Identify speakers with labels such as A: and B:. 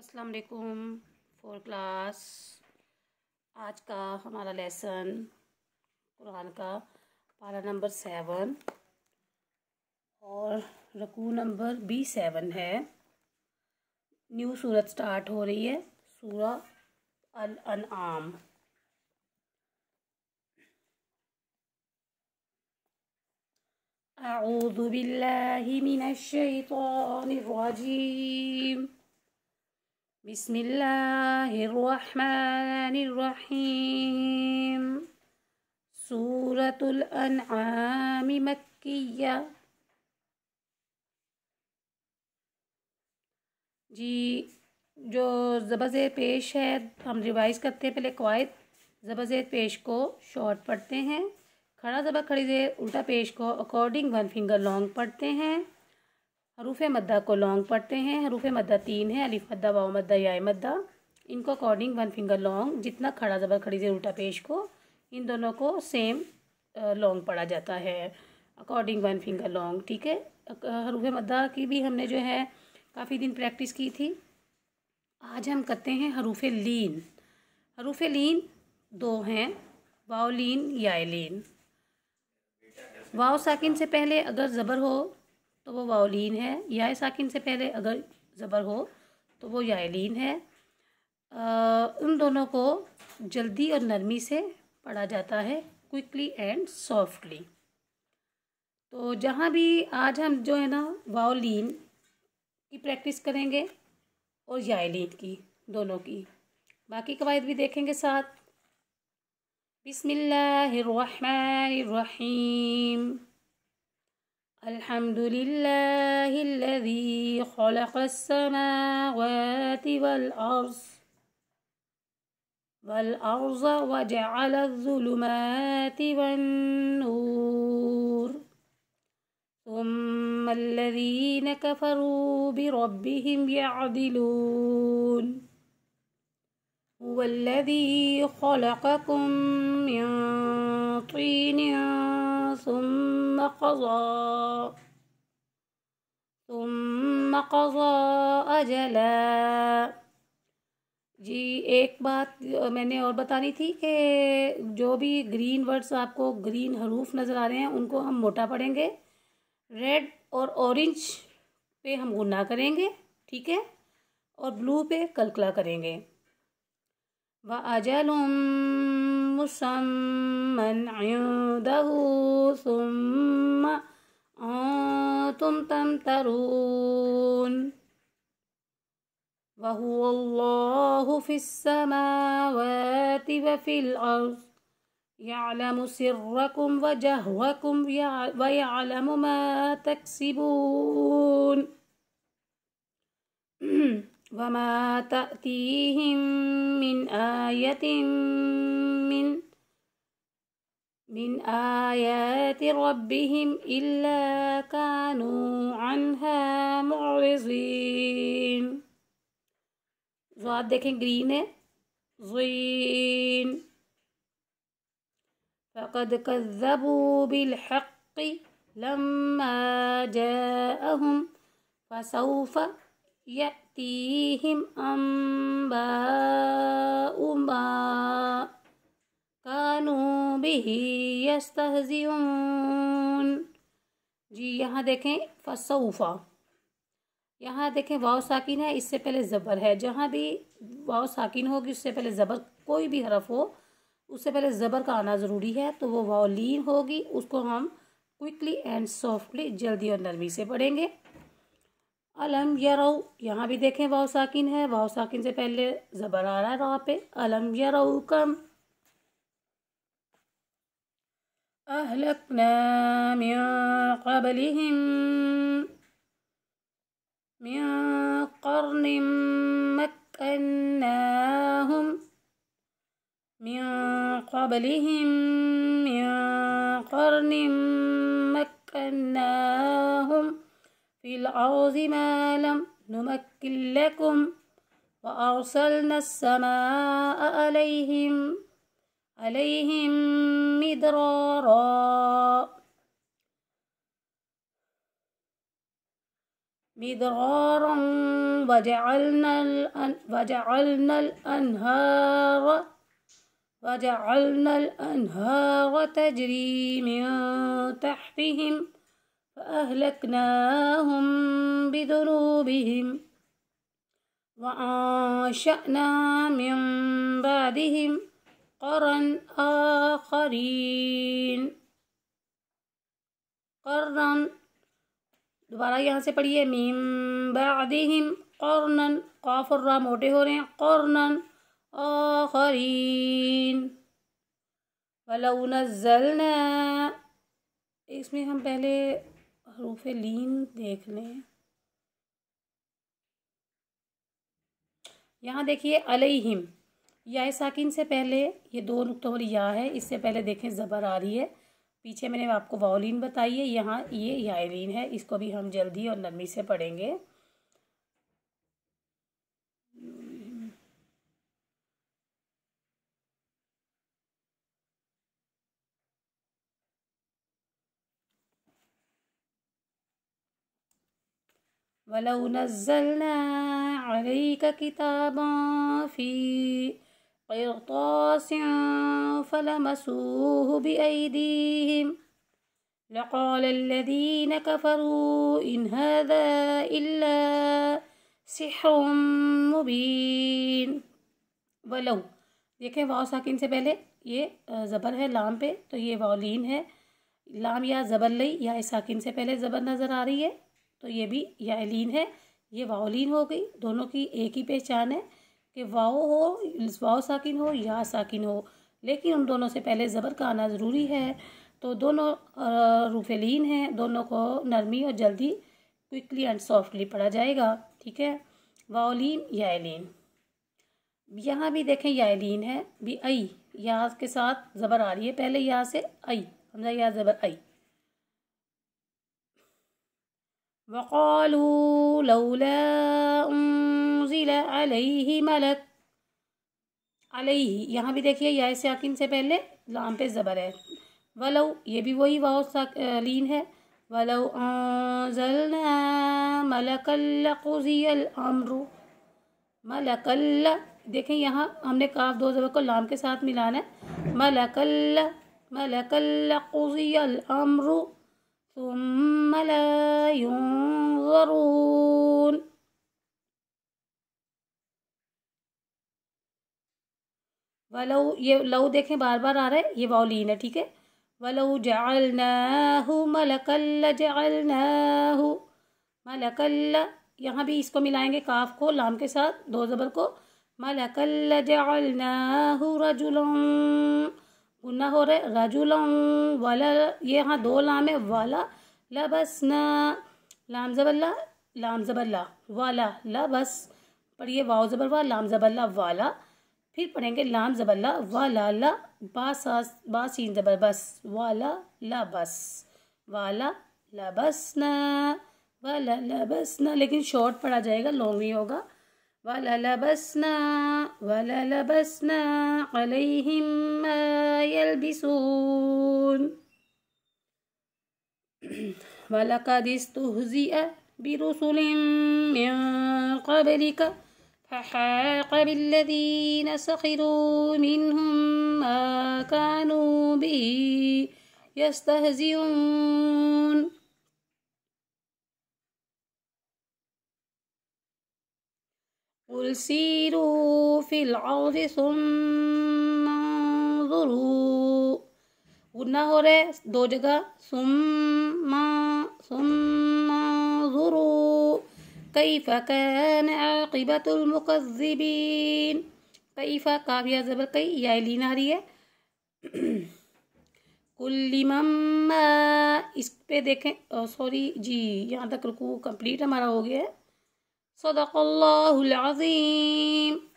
A: असलकुम four class आज का हमारा लेसन कुरान का पारा नंबर सेवन और रकू नंबर बी सेवन है न्यू सूरत स्टार्ट हो रही है सूरा अल अनआम أعوذ بالله من الشيطان الرجيم بسم الله الرحمن الرحيم سورة الأنعام مكية जी जो ज़बर पेश है हम रिवाइज करते हैं पहले कवायद ज़बर पेश को शॉर्ट पढ़ते हैं खड़ा ज़बर खड़ी ज़ेर उल्टा पेश को अकॉर्डिंग वन फिंगर लॉन्ग पढ़ते हैं हरूफ मद्दा को लॉन्ग पढ़ते हैं हरूफ मद्दा तीन है अलिफ मद्दा वाव मद्दा या मद्दा इनको अकॉर्डिंग वन फिंगर लॉन्ग जितना खड़ा ज़बर खड़ी से उल्टा पेश को इन दोनों को सेम लॉन्ग पढ़ा जाता है अकॉर्डिंग वन फिंगर लॉन्ग ठीक है हरूफ मद्दा की भी हमने जो है काफ़ी दिन प्रैक्टिस की थी आज हम करते हैं हरूफ लीन हरूफ लीन दो हैं वाओ लीन या लीन वाओ साकिन से पहले अगर ज़बर हो तो वो वाओलिन है या साकिन से पहले अगर ज़बर हो तो वो यालिन है आ, उन दोनों को जल्दी और नरमी से पढ़ा जाता है क्विकली एंड सॉफ्टली तो जहाँ भी आज हम जो है ना वाओलिन की प्रैक्टिस करेंगे और यालिन की दोनों की बाकी कवायद भी देखेंगे साथ बिसमीम الحمد لله الذي خلق السماوات والأرض والأرض وجعل الظلمات والنور ثم الذين كفروا بربهم يعدلون هو الذي خلقكم من طين ثم قضى ثم قضى أجلا जी एक बात मैंने और बतानी थी कि जो भी ग्रीन वर्ड्स आपको ग्रीन हरूफ नज़र आ रहे हैं उनको हम मोटा पढ़ेंगे रेड और ऑरेंज पे हम गुना करेंगे ठीक है और ब्लू पे कलकला करेंगे व अजलुम مسمى عنده ثم أنتم تمترون وهو الله في السماوات وفي الأرض يعلم سركم وجهوكم ويعلم ما تكسبون وما تأتيهم من آية من من آيات ربهم إلا كانوا عنها معرضين جو آپ دیکھیں گرین ہے غین فقد كذبوا بالحق لما جاءهم فسوف يأتيهم أنباء ما कनू बिही यस्तहजियन जी यहाँ देखें फसऊफ़ा यहाँ देखें वाव साकिन है इससे पहले ज़बर है जहाँ भी वाव साकिन होगी उससे पहले ज़बर कोई भी हरफ हो उससे पहले ज़बर का आना ज़रूरी है तो वो वाव लीन होगी उसको हम क्विकली एंड सॉफ्टली जल्दी और नरमी से पढ़ेंगे अलम यरऊ यहाँ भी देखें वाव साकिन है वाव साकिन से पहले ज़बर आ रहा है वहाँ पे अलम यरऊ कम أهلكنا من قبلهم من قرن مكناهم من قبلهم من قرن مكناهم في الأرض ما لم نمكن لكم وأرسلنا السماء عليهم عليهم مدرارا مدرارا وجعلنا الأن وجعلنا الأنهار وجعلنا الأنهار تجري من تحتهم فأهلكناهم بذنوبهم وأنشأنا من بعدهم قرن آخرين قرن दोबारा यहाँ से पढ़िए मीम बादिहिम कौरनन कौफ और रा मोटे हो रहे हैं कौरनन आखरीन वलऊ नजलना इसमें हम पहले हरूफ लीम देख लें यहाँ देखिए अलहिम या साकिन से पहले ये दो नुकतों वाली या है इससे पहले देखें ज़बर आ रही है पीछे मैंने आपको वाओलिन बताई है यहाँ ये यान है इसको भी हम जल्दी और नरमी से पढ़ेंगे वलौ नज़लना अलैक किताबा फ़ी قرطاس فلمسوه بأيديهم لقال الذين كفروا إن هذا إلا سحر مبين ولو देखें वाव साकिन से पहले ये ज़बर है लाम पे तो ये वालीन है लाम या ज़बर लई या इस साकिन से पहले ज़बर नज़र आ रही है तो ये भी या लीन है ये वावलीन हो गई दोनों की एक ही पहचान है कि वाओ हो वाओ साकिन हो या साकिन हो लेकिन उन दोनों से पहले ज़बर का आना ज़रूरी है तो दोनों रूफेलिन हैं दोनों को नरमी और जल्दी क्विकली एंड सॉफ्टली पढ़ा जाएगा ठीक है वाओलिन यालिन यहाँ भी देखें यालिन है भी आई यहाँ के साथ ज़बर आ रही है पहले यहाँ से आई समझा यहाँ ज़बर आई वक़ालू लौला नुजिला अलैहि मलक अलैहि यहाँ भी देखिए या साकिन से पहले लाम पे ज़बर है वलो ये भी वही वाह लीन है वलो जलना मलकल्लुजियल अमरू मलकल्ल देखें यहाँ हमने काफ दो ज़बर को लाम के साथ मिलाना है मलकल्ल मलकल्लुजियल अमरु तुम मलयू मलयूं वलऊ ये लहु देखें बार बार आ रहा है ये वाउलीन है ठीक है वलऊ जल मलकल जलनाहु मलकल यहाँ भी इसको मिलाएंगे काफ को लाम के साथ दो ज़बर को मलकल जलनाहु रजुल गुना हो रहा है रजुल वाला ये यहाँ दो लाम है वाला न लाम जबल्ला लाम जबल्ला वाला लबस पर ये वाव जबर वाह लाम जबल्ला वाला फिर पढ़ेंगे लाम ज़बर ला वा ला ला बासास बासीन ज़बर बस वाला ला बस वाला ला बस न वाला ला बस न लेकिन शॉर्ट पढ़ा जाएगा लॉन्ग ही होगा वाला ला बस न वाला ला बस न अलहिम यलबिसून वाला का दिस्तुहज़िया बिरुसुलिम मिन कबलिका فحاق بالذين سخروا منهم ما كانوا به يستهزئون قل سيروا في الأرض ثم انظروا قلنا هوري دو جگہ ثم ثم انظروا كيف كان عاقبة المكذبين كيف قال يا زبقي يا لينارية كل من ما اس پہ دیکھیں او سوری جی یہاں تک رکو کمپلیٹ صدق الله العظيم